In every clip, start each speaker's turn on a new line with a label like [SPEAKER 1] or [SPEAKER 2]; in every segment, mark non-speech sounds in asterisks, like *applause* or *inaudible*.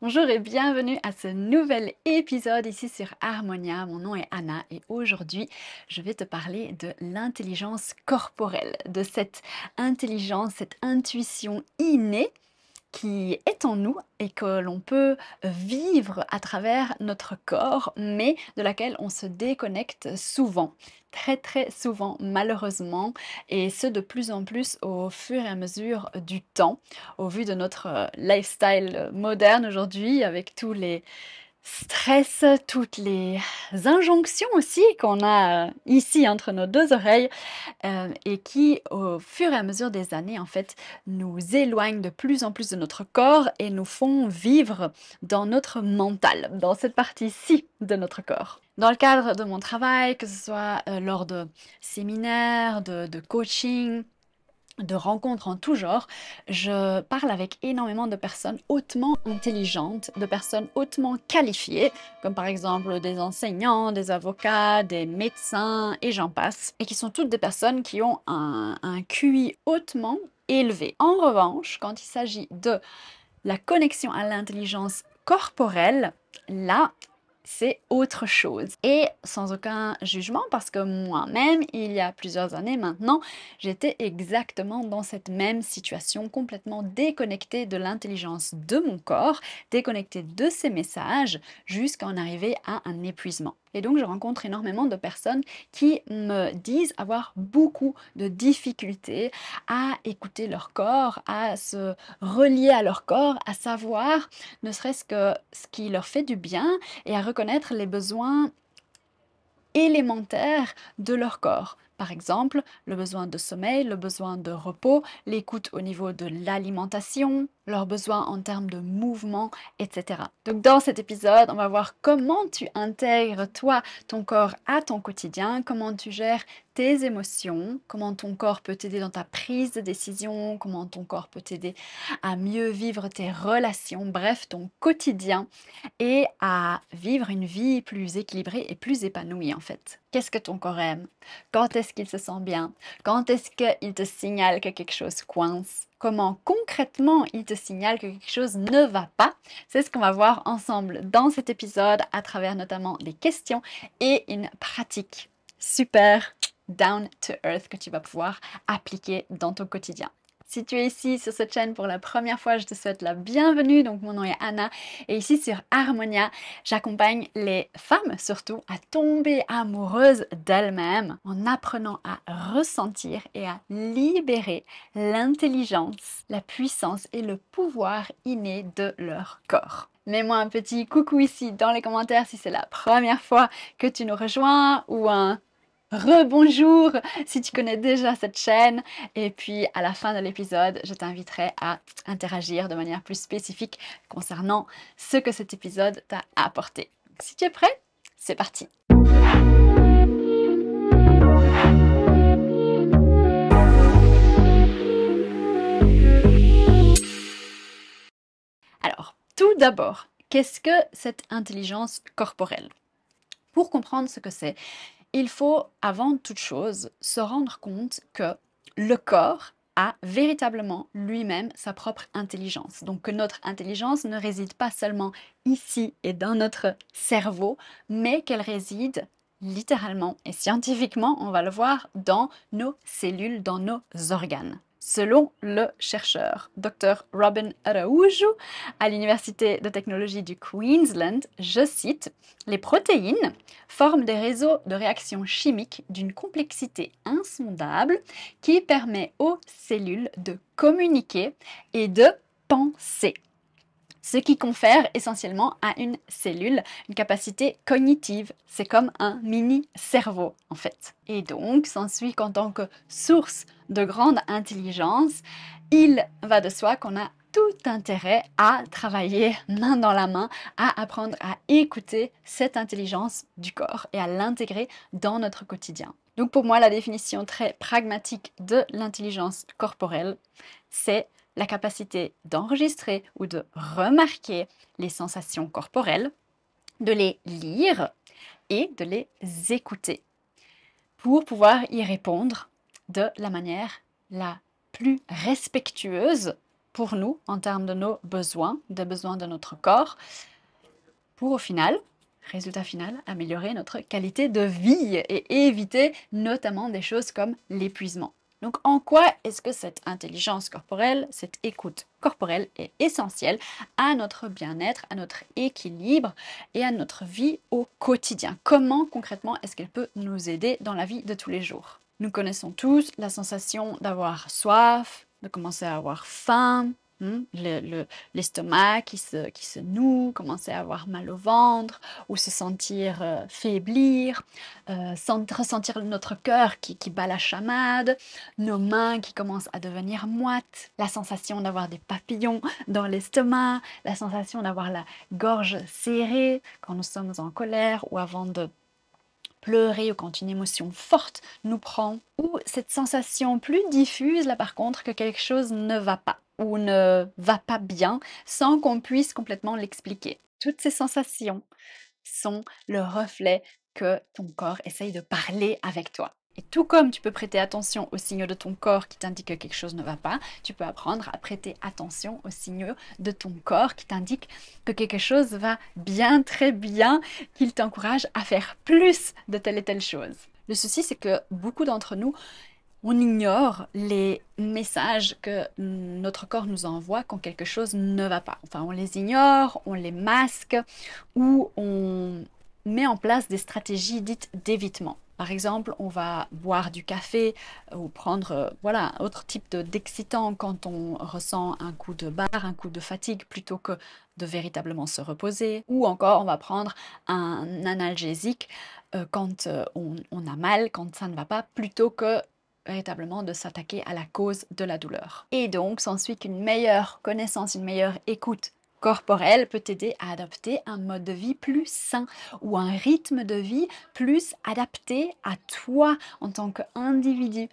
[SPEAKER 1] Bonjour et bienvenue à ce nouvel épisode ici sur Harmonia. Mon nom est Anna et aujourd'hui je vais te parler de l'intelligence corporelle, de cette intelligence, cette intuition innée qui est en nous et que l'on peut vivre à travers notre corps, mais de laquelle on se déconnecte souvent, très très souvent malheureusement, et ce de plus en plus au fur et à mesure du temps, au vu de notre euh, lifestyle moderne aujourd'hui, avec tous les stress, toutes les injonctions aussi qu'on a euh, ici entre nos deux oreilles euh, et qui, au fur et à mesure des années, en fait, nous éloignent de plus en plus de notre corps et nous font vivre dans notre mental, dans cette partie-ci de notre corps. Dans le cadre de mon travail, que ce soit euh, lors de séminaires, de, de coaching, de rencontres en tout genre, je parle avec énormément de personnes hautement intelligentes, de personnes hautement qualifiées, comme par exemple des enseignants, des avocats, des médecins, et j'en passe, et qui sont toutes des personnes qui ont un, QI hautement élevé. En revanche, quand il s'agit de la connexion à l'intelligence corporelle, là, c'est autre chose. Et sans aucun jugement, parce que moi-même, il y a plusieurs années maintenant, j'étais exactement dans cette même situation, complètement déconnectée de l'intelligence de mon corps, déconnectée de ses messages, jusqu'à en arriver à un épuisement. Et donc, je rencontre énormément de personnes qui me disent avoir beaucoup de difficultés à écouter leur corps, à se relier à leur corps, à savoir ne serait-ce que ce qui leur fait du bien et à reconnaître les besoins élémentaires de leur corps. Par exemple, le besoin de sommeil, le besoin de repos, l'écoute au niveau de l'alimentation, leurs besoins en termes de mouvement, etc. Donc dans cet épisode, on va voir comment tu intègres toi ton corps à ton quotidien, comment tu gères tes émotions, comment ton corps peut t'aider dans ta prise de décision, comment ton corps peut t'aider à mieux vivre tes relations, bref, ton quotidien et à vivre une vie plus équilibrée et plus épanouie en fait. Qu'est-ce que ton corps aime Quand est-ce qu'il se sent bien Quand est-ce qu'il te signale que quelque chose coince Comment concrètement il te signale que quelque chose ne va pas C'est ce qu'on va voir ensemble dans cet épisode à travers notamment des questions et une pratique. Super down to earth que tu vas pouvoir appliquer dans ton quotidien. Si tu es ici sur cette chaîne pour la première fois, je te souhaite la bienvenue. Donc mon nom est Anna et ici sur Harmonia, j'accompagne les femmes surtout à tomber amoureuses d'elles-mêmes en apprenant à ressentir et à libérer l'intelligence, la puissance et le pouvoir inné de leur corps. Mets-moi un petit coucou ici dans les commentaires si c'est la première fois que tu nous rejoins ou un Rebonjour si tu connais déjà cette chaîne. Et puis à la fin de l'épisode, je t'inviterai à interagir de manière plus spécifique concernant ce que cet épisode t'a apporté. si tu es prêt, c'est parti. Alors, tout d'abord, qu'est-ce que cette intelligence corporelle Pour comprendre ce que c'est, il faut avant toute chose se rendre compte que le corps a véritablement lui-même sa propre intelligence. Donc que notre intelligence ne réside pas seulement ici et dans notre cerveau, mais qu'elle réside littéralement et scientifiquement, on va le voir, dans nos cellules, dans nos organes selon le chercheur Dr. Robin Araujo à l'Université de technologie du Queensland, je cite, Les protéines forment des réseaux de réactions chimiques d'une complexité insondable qui permet aux cellules de communiquer et de penser ce qui confère essentiellement à une cellule une capacité cognitive. C'est comme un mini cerveau en fait. Et donc, s'ensuit qu'en tant que source de grande intelligence, il va de soi qu'on a tout intérêt à travailler main dans la main, à apprendre à écouter cette intelligence du corps et à l'intégrer dans notre quotidien. Donc pour moi, la définition très pragmatique de l'intelligence corporelle, c'est la capacité d'enregistrer ou de remarquer les sensations corporelles, de les lire et de les écouter pour pouvoir y répondre de la manière la plus respectueuse pour nous en termes de nos besoins, des besoins de notre corps, pour au final, résultat final, améliorer notre qualité de vie et éviter notamment des choses comme l'épuisement. Donc en quoi est-ce que cette intelligence corporelle, cette écoute corporelle est essentielle à notre bien-être, à notre équilibre et à notre vie au quotidien Comment concrètement est-ce qu'elle peut nous aider dans la vie de tous les jours Nous connaissons tous la sensation d'avoir soif, de commencer à avoir faim, Hmm? L'estomac qui, se, qui se noue, commencer à avoir mal au ventre ou se sentir euh, faiblir, euh, ressentir notre cœur qui, qui, bat la chamade, nos mains qui commencent à devenir moites, la sensation d'avoir des papillons dans l'estomac, la sensation d'avoir la gorge serrée quand nous sommes en colère ou avant de pleurer ou quand une émotion forte nous prend, ou cette sensation plus diffuse là par contre que quelque chose ne va pas ou ne va pas bien sans qu'on puisse complètement l'expliquer. Toutes ces sensations sont le reflet que ton corps essaye de parler avec toi. Et tout comme tu peux prêter attention aux signaux de ton corps qui t'indiquent que quelque chose ne va pas, tu peux apprendre à prêter attention aux signaux de ton corps qui t'indiquent que quelque chose va bien, très bien, qu'il t'encourage à faire plus de telle et telle chose. Le souci, c'est que beaucoup d'entre nous on ignore les messages que notre corps nous envoie quand quelque chose ne va pas. Enfin, on les ignore, on les masque ou on met en place des stratégies dites d'évitement. Par exemple, on va boire du café ou prendre euh, voilà, autre type d'excitant quand on ressent un coup de barre, un coup de fatigue, plutôt que de véritablement se reposer. Ou encore, on va prendre un analgésique euh, quand euh, on a mal, quand ça ne va pas, plutôt que véritablement de s'attaquer à la cause de la douleur. Et donc s'ensuit qu'une meilleure connaissance, une meilleure écoute corporelle peut t'aider à adopter un mode de vie plus sain ou un rythme de vie plus adapté à toi en tant qu'individu,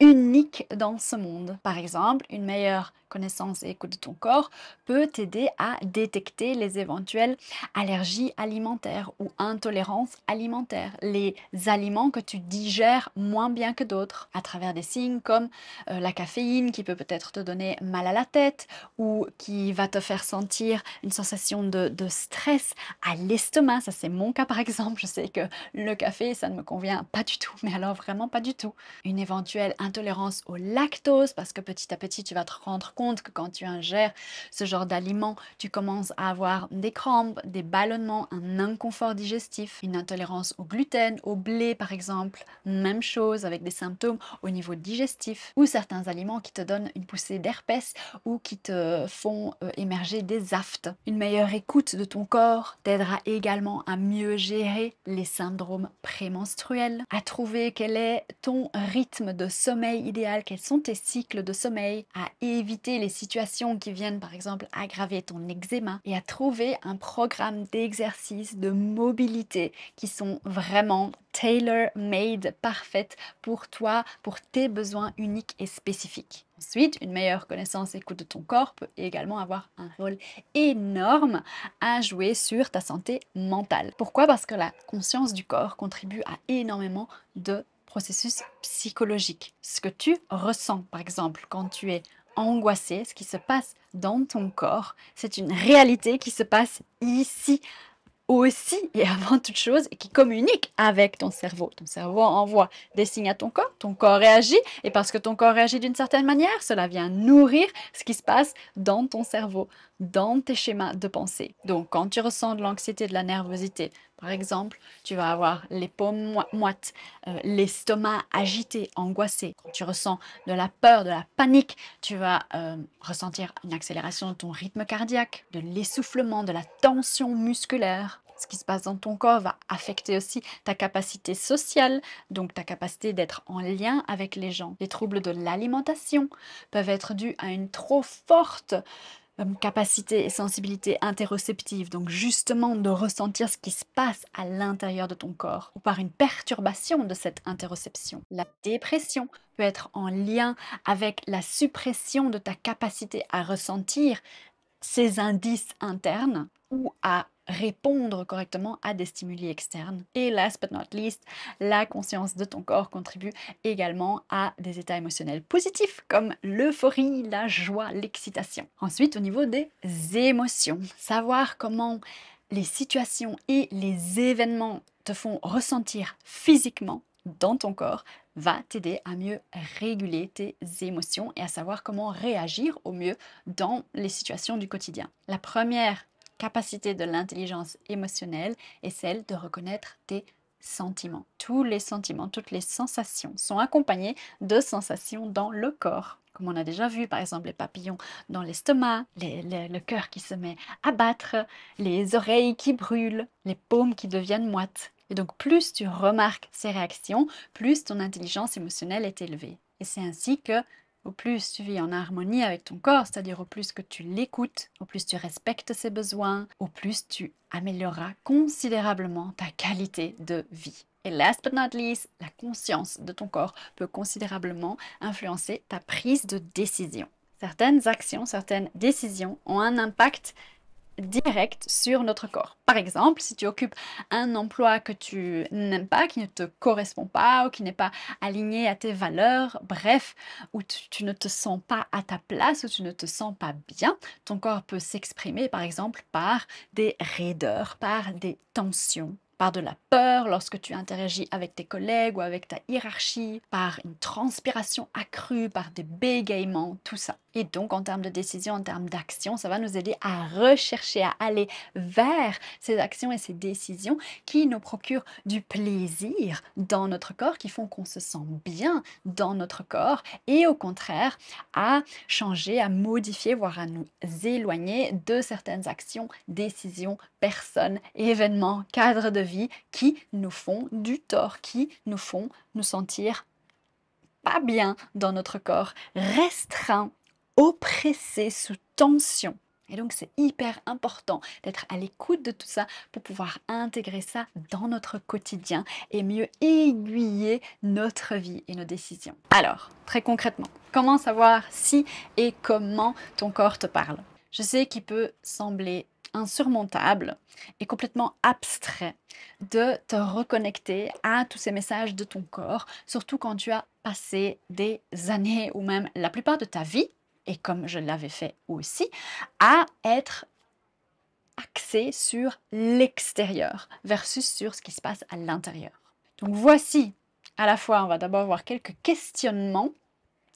[SPEAKER 1] unique dans ce monde. Par exemple, une meilleure connaissance et écoute de ton corps peut t'aider à détecter les éventuelles allergies alimentaires ou intolérances alimentaires, les aliments que tu digères moins bien que d'autres, à travers des signes comme euh, la caféine qui peut peut-être te donner mal à la tête ou qui va te faire sentir une sensation de, de stress à l'estomac. Ça c'est mon cas par exemple. Je sais que le café, ça ne me convient pas du tout, *laughs* mais alors vraiment pas du tout. Une éventuelle intolérance au lactose, parce que petit à petit, tu vas te rendre compte que quand tu ingères ce genre d'aliments, tu commences à avoir des crampes, des ballonnements, un inconfort digestif, une intolérance au gluten, au blé par exemple, même chose avec des symptômes au niveau digestif, ou certains aliments qui te donnent une poussée d'herpès ou qui te font euh, émerger des aftes. Une meilleure écoute de ton corps t'aidera également à mieux gérer les syndromes prémenstruels, à trouver quel est ton rythme de sommeil idéal, quels sont tes cycles de sommeil, à éviter les situations qui viennent par exemple aggraver ton eczéma et à trouver un programme d'exercice, de mobilité qui sont vraiment tailor-made, parfaites pour toi, pour tes besoins uniques et spécifiques. Ensuite, une meilleure connaissance écoute de ton corps peut également avoir un rôle énorme à jouer sur ta santé mentale. Pourquoi Parce que la conscience du corps contribue à énormément de processus psychologique. Ce que tu ressens, par exemple, quand tu es angoissé, ce qui se passe dans ton corps, c'est une réalité qui se passe ici aussi et avant toute chose et qui communique avec ton cerveau. Ton cerveau envoie des signes à ton corps, ton corps réagit et parce que ton corps réagit d'une certaine manière, cela vient nourrir ce qui se passe dans ton cerveau dans tes schémas de pensée. Donc, quand tu ressens de l'anxiété, de la nervosité, par exemple, tu vas avoir les paumes moites, euh, l'estomac agité, angoissé. Quand tu ressens de la peur, de la panique, tu vas euh, ressentir une accélération de ton rythme cardiaque, de l'essoufflement, de la tension musculaire. Ce qui se passe dans ton corps va affecter aussi ta capacité sociale, donc ta capacité d'être en lien avec les gens. Les troubles de l'alimentation peuvent être dus à une trop forte capacité et sensibilité interoceptive, donc justement de ressentir ce qui se passe à l'intérieur de ton corps, ou par une perturbation de cette interoception. La dépression peut être en lien avec la suppression de ta capacité à ressentir ces indices internes ou à répondre correctement à des stimuli externes. Et last but not least, la conscience de ton corps contribue également à des états émotionnels positifs comme l'euphorie, la joie, l'excitation. Ensuite, au niveau des émotions, savoir comment les situations et les événements te font ressentir physiquement dans ton corps va t'aider à mieux réguler tes émotions et à savoir comment réagir au mieux dans les situations du quotidien. La première capacité de l'intelligence émotionnelle est celle de reconnaître tes sentiments. Tous les sentiments, toutes les sensations sont accompagnées de sensations dans le corps. Comme on a déjà vu, par exemple, les papillons dans l'estomac, le cœur qui se met à battre, les oreilles qui brûlent, les paumes qui deviennent moites. Et donc, plus tu remarques ces réactions, plus ton intelligence émotionnelle est élevée. Et c'est ainsi que au plus tu vis en harmonie avec ton corps, c'est-à-dire au plus que tu l'écoutes, au plus tu respectes ses besoins, au plus tu amélioreras considérablement ta qualité de vie. Et last but not least, la conscience de ton corps peut considérablement influencer ta prise de décision. Certaines actions, certaines décisions ont un impact direct sur notre corps. Par exemple, si tu occupes un emploi que tu n'aimes pas, qui ne te correspond pas ou qui n'est pas aligné à tes valeurs, bref, où tu, ne te sens pas à ta place, où tu ne te sens pas bien, ton corps peut s'exprimer par exemple par des raideurs, par des tensions par de la peur lorsque tu interagis avec tes collègues ou avec ta hiérarchie, par une transpiration accrue, par des bégaiements, tout ça. Et donc, en termes de décision, en termes d'action, ça va nous aider à rechercher, à aller vers ces actions et ces décisions qui nous procurent du plaisir dans notre corps, qui font qu'on se sent bien dans notre corps, et au contraire, à changer, à modifier, voire à nous éloigner de certaines actions, décisions, personnes, événements, cadres de vie qui nous font du tort, qui nous font nous sentir pas bien dans notre corps, restreints oppressé, sous tension. Et donc c'est hyper important d'être à l'écoute de tout ça pour pouvoir intégrer ça dans notre quotidien et mieux aiguiller notre vie et nos décisions. Alors, très concrètement, comment savoir si et comment ton corps te parle Je sais qu'il peut sembler insurmontable et complètement abstrait de te reconnecter à tous ces messages de ton corps, surtout quand tu as passé des années ou même la plupart de ta vie et comme je l'avais fait aussi, à être axé sur l'extérieur versus sur ce qui se passe à l'intérieur. Donc voici, à la fois, on va d'abord voir quelques questionnements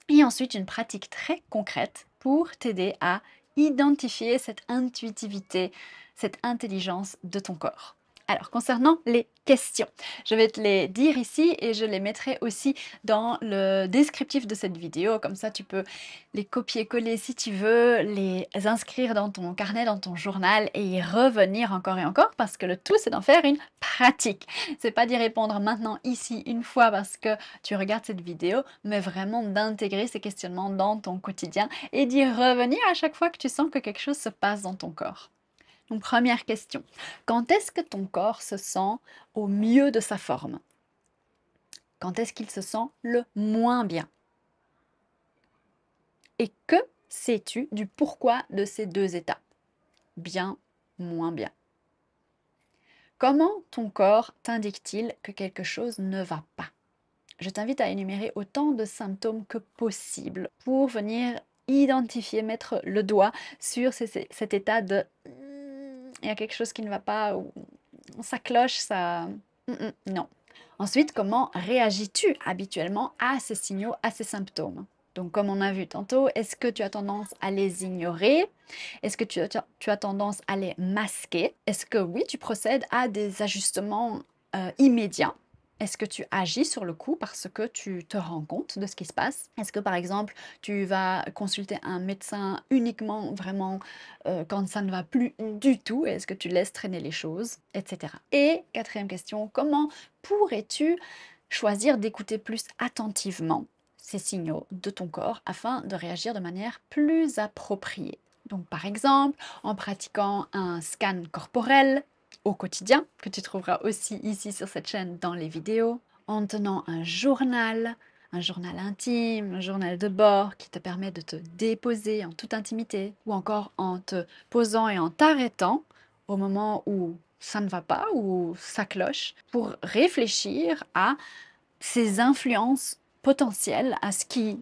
[SPEAKER 1] et ensuite une pratique très concrète pour t'aider à identifier cette intuitivité, cette intelligence de ton corps. Alors, concernant les questions, je vais te les dire ici et je les mettrai aussi dans le descriptif de cette vidéo. Comme ça, tu peux les copier-coller si tu veux, les inscrire dans ton carnet, dans ton journal et y revenir encore et encore parce que le tout, c'est d'en faire une pratique. C'est pas d'y répondre maintenant ici une fois parce que tu regardes cette vidéo, mais vraiment d'intégrer ces questionnements dans ton quotidien et d'y revenir à chaque fois que tu sens que quelque chose se passe dans ton corps première question, quand est-ce que ton corps se sent au mieux de sa forme Quand est-ce qu'il se sent le moins bien Et que sais-tu du pourquoi de ces deux états, Bien, moins bien. Comment ton corps t'indique-t-il que quelque chose ne va pas Je t'invite à énumérer autant de symptômes que possible pour venir identifier, mettre le doigt sur cet état de il y a quelque chose qui ne va pas, ça cloche, ça... Mm, mm, non. Ensuite, comment réagis-tu habituellement à ces signaux, à ces symptômes donc, comme on a vu tantôt, est-ce que tu as tendance à les ignorer Est-ce que tu as, tendance à les masquer Est-ce que oui, tu procèdes à des ajustements euh, immédiats est-ce que tu agis sur le coup parce que tu te rends compte de ce qui se passe Est-ce que par exemple tu vas consulter un médecin uniquement vraiment euh, quand ça ne va plus du tout Est-ce que tu laisses traîner les choses Etc. Et quatrième question, comment pourrais-tu choisir d'écouter plus attentivement ces signaux de ton corps afin de réagir de manière plus appropriée donc par exemple en pratiquant un scan corporel, au quotidien, que tu trouveras aussi ici sur cette chaîne dans les vidéos, en tenant un journal, un journal intime, un journal de bord qui te permet de te déposer en toute intimité, ou encore en te posant et en t'arrêtant au moment où ça ne va pas, ou ça cloche, pour réfléchir à ces influences potentielles, à ce qui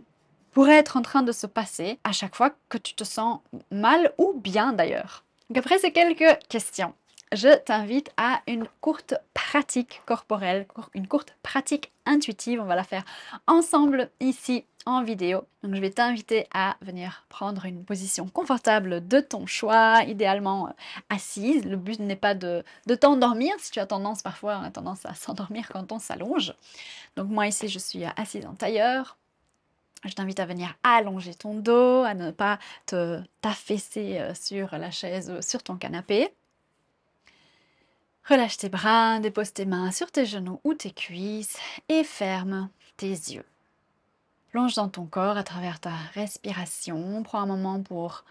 [SPEAKER 1] pourrait être en train de se passer à chaque fois que tu te sens mal ou bien d'ailleurs. Donc après, ces quelques questions je t'invite à une courte pratique corporelle, une courte pratique intuitive. On va la faire ensemble ici en vidéo. Donc je vais t'inviter à venir prendre une position confortable de ton choix, idéalement euh, assise. Le but n'est pas de, de t'endormir, si tu as tendance parfois, on tendance à s'endormir quand on s'allonge. Donc moi ici je suis euh, assise en tailleur. Je t'invite à venir allonger ton dos, à ne pas te t'affaisser euh, sur la chaise, sur ton canapé. Relâche tes bras, dépose tes mains sur tes genoux ou tes cuisses et ferme tes yeux. Plonge dans ton corps à travers ta respiration. Prends un moment pour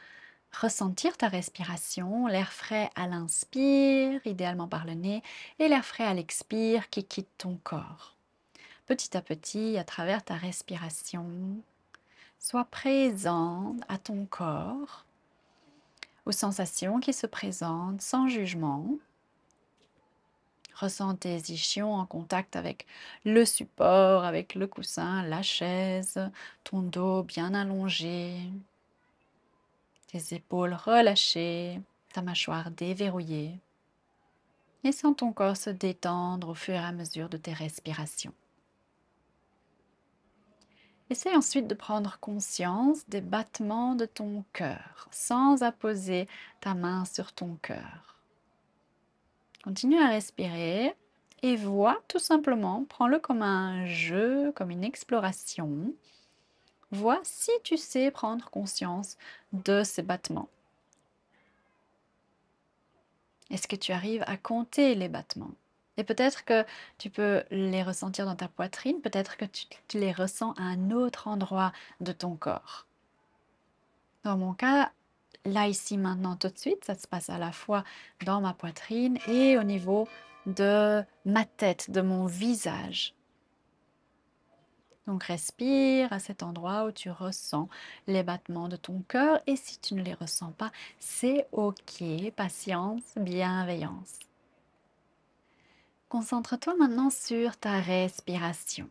[SPEAKER 1] ressentir ta respiration, l'air frais à l'inspire, idéalement par le nez, et l'air frais à l'expire qui quitte ton corps. Petit à petit, à travers ta respiration, sois présent à ton corps, aux sensations qui se présentent sans jugement tes ischions en contact avec le support, avec le coussin, la chaise, ton dos bien allongé, tes épaules relâchées, ta mâchoire déverrouillée. Et sens ton corps se détendre au fur et à mesure de tes respirations. Essaye ensuite de prendre conscience des battements de ton cœur sans apposer ta main sur ton cœur. Continue à respirer et vois tout simplement, prends-le comme un jeu, comme une exploration. Vois si tu sais prendre conscience de ces battements. Est-ce que tu arrives à compter les battements Et peut-être que tu peux les ressentir dans ta poitrine, peut-être que tu, les ressens à un autre endroit de ton corps. Dans mon cas, là, ici, maintenant, tout de suite. Ça se passe à la fois dans ma poitrine et au niveau de ma tête, de mon visage. Donc respire à cet endroit où tu ressens les battements de ton cœur et si tu ne les ressens pas, c'est OK. Patience, bienveillance. Concentre-toi maintenant sur ta respiration.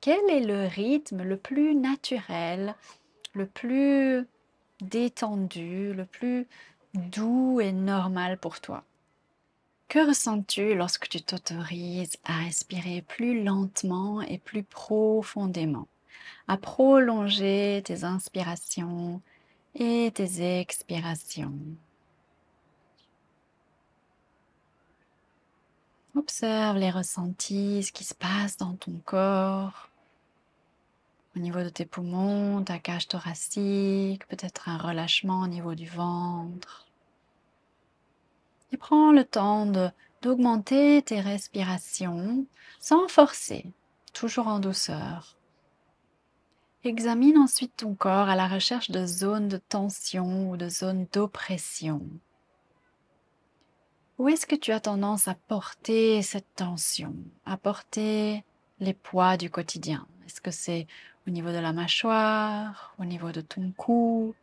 [SPEAKER 1] Quel est le rythme le plus naturel, le plus détendu, le plus doux et normal pour toi. Que ressens-tu lorsque tu t'autorises à respirer plus lentement et plus profondément, à prolonger tes inspirations et tes expirations Observe les ressentis, ce qui se passe dans ton corps au niveau de tes poumons, ta cage thoracique, peut-être un relâchement au niveau du ventre. Et prends le temps d'augmenter tes respirations sans forcer, toujours en douceur. Examine ensuite ton corps à la recherche de zones de tension ou de zones d'oppression. Où est-ce que tu as tendance à porter cette tension, à porter les poids du quotidien Est-ce que c'est au niveau de la mâchoire, au niveau de ton cou,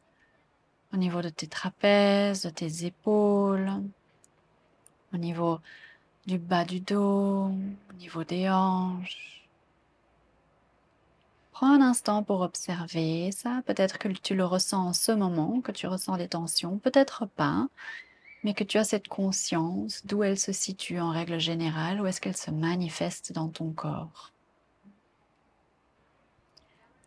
[SPEAKER 1] au niveau de tes trapèzes, de tes épaules, au niveau du bas du dos, au niveau des hanches. Prends un instant pour observer ça. Peut-être que tu le ressens en ce moment, que tu ressens des tensions, peut-être pas, mais que tu as cette conscience d'où elle se situe en règle générale, où est-ce qu'elle se manifeste dans ton corps.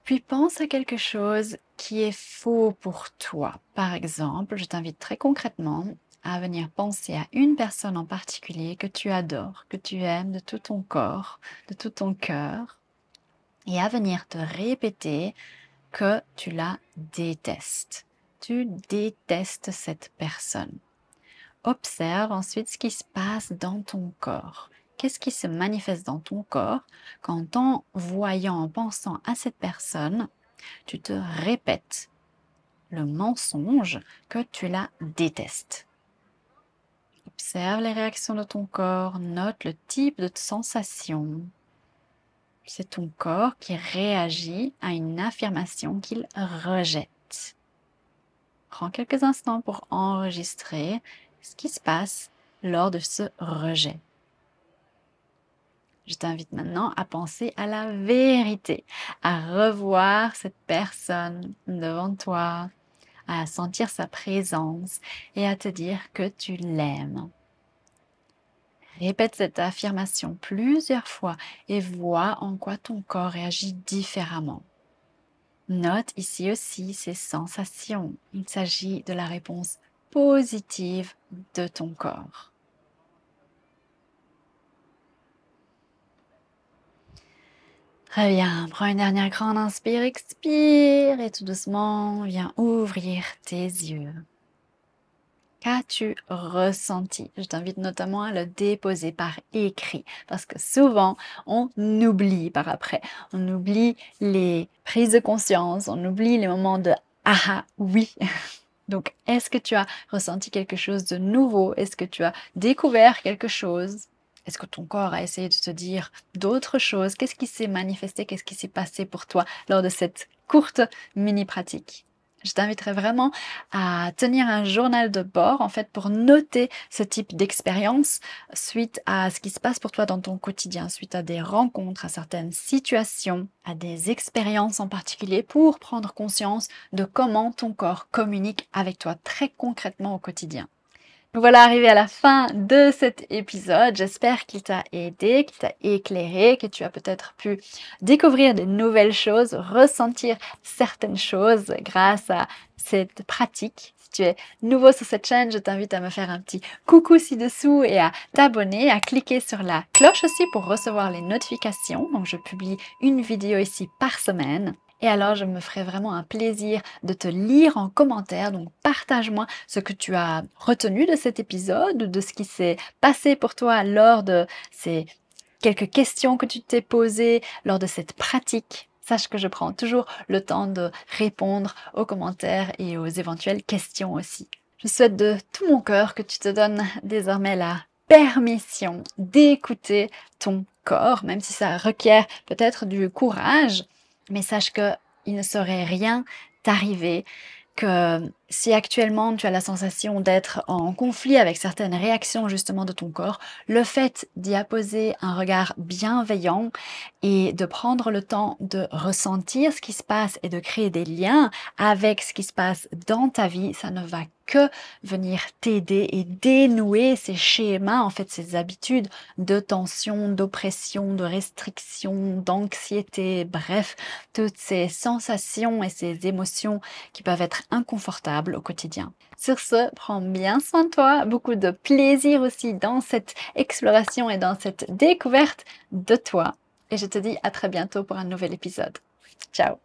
[SPEAKER 1] Puis pense à quelque chose qui est faux pour toi. Par exemple, je t'invite très concrètement à venir penser à une personne en particulier que tu adores, que tu aimes de tout ton corps, de tout ton cœur, et à venir te répéter que tu la détestes. Tu détestes cette personne. Observe ensuite ce qui se passe dans ton corps. Qu'est-ce qui se manifeste dans ton corps quand en voyant, en pensant à cette personne, tu te répètes le mensonge que tu la détestes Observe les réactions de ton corps, note le type de sensation. C'est ton corps qui réagit à une affirmation qu'il rejette. Prends quelques instants pour enregistrer ce qui se passe lors de ce rejet. Je t'invite maintenant à penser à la vérité, à revoir cette personne devant toi, à sentir sa présence et à te dire que tu l'aimes. Répète cette affirmation plusieurs fois et vois en quoi ton corps réagit différemment. Note ici aussi ces sensations. Il s'agit de la réponse positive de ton corps. bien, prends une dernière grande inspire, expire et tout doucement, viens ouvrir tes yeux. Qu'as-tu ressenti Je t'invite notamment à le déposer par écrit parce que souvent on oublie par après. On oublie les prises de conscience, on oublie les moments de ah ah oui. *laughs* Donc est-ce que tu as ressenti quelque chose de nouveau Est-ce que tu as découvert quelque chose est-ce que ton corps a essayé de te dire d'autres choses Qu'est-ce qui s'est manifesté Qu'est-ce qui s'est passé pour toi lors de cette courte mini-pratique je t'inviterais vraiment à tenir un journal de bord, en fait, pour noter ce type d'expérience suite à ce qui se passe pour toi dans ton quotidien, suite à des rencontres, à certaines situations, à des expériences en particulier, pour prendre conscience de comment ton corps communique avec toi très concrètement au quotidien. Voilà arrivé à la fin de cet épisode. J'espère qu'il t'a aidé, qu'il t'a éclairé, que tu as peut-être pu découvrir de nouvelles choses, ressentir certaines choses grâce à cette pratique. Si tu es nouveau sur cette chaîne, je t'invite à me faire un petit coucou ci-dessous et à t'abonner, à cliquer sur la cloche aussi pour recevoir les notifications. Donc je publie une vidéo ici par semaine. Et alors, je me ferai vraiment un plaisir de te lire en commentaire. Donc, partage-moi ce que tu as retenu de cet épisode, de ce qui s'est passé pour toi lors de ces quelques questions que tu t'es posées, lors de cette pratique. Sache que je prends toujours le temps de répondre aux commentaires et aux éventuelles questions aussi. Je souhaite de tout mon cœur que tu te donnes désormais la permission d'écouter ton corps, même si ça requiert peut-être du courage, mais sache que il ne saurait rien t'arriver que euh, si actuellement tu as la sensation d'être en conflit avec certaines réactions justement de ton corps, le fait d'y apposer un regard bienveillant et de prendre le temps de ressentir ce qui se passe et de créer des liens avec ce qui se passe dans ta vie, ça ne va que venir t'aider et dénouer ces schémas, en fait ces habitudes de tension, d'oppression, de restriction, d'anxiété, bref, toutes ces sensations et ces émotions qui peuvent être inconfortables au quotidien. Sur ce, prends bien soin de toi, beaucoup de plaisir aussi dans cette exploration et dans cette découverte de toi. Et je te dis à très bientôt pour un nouvel épisode. Ciao